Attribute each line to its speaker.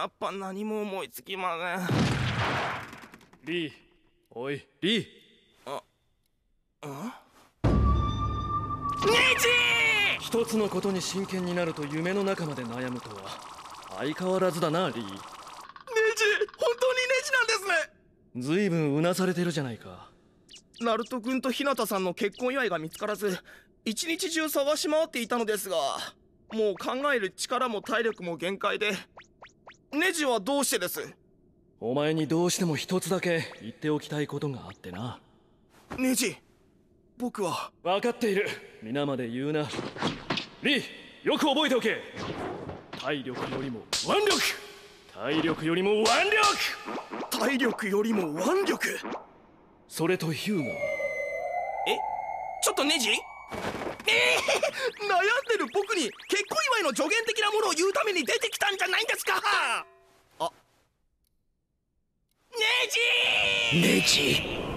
Speaker 1: やっぱ何も思いつきませんリーおいリーああ日一つのこ
Speaker 2: とに真剣になると夢の中まで悩むとは相変わらずだなリーネジ本当にネ
Speaker 3: ジなんです
Speaker 2: ねずいぶんうなされてるじゃないか
Speaker 3: ナルト君と日向さんの結婚祝いが見つからず一日中探し回っていたのですがもう考える力も体力も限界でネジはどうしてです
Speaker 2: お前にどうしても一つだけ言っておきたいことがあってな
Speaker 3: ネジ僕は分かっている
Speaker 2: 皆まで言うな
Speaker 3: リ
Speaker 4: ーよく覚えておけ体力よりも腕力体力よりも腕力体力よりも腕力それとヒューガンえ
Speaker 5: ちょっとネジええー、んでる僕に結婚祝いの助言的なものを言うために出てきたんじゃないんですかあ
Speaker 4: ネジネジ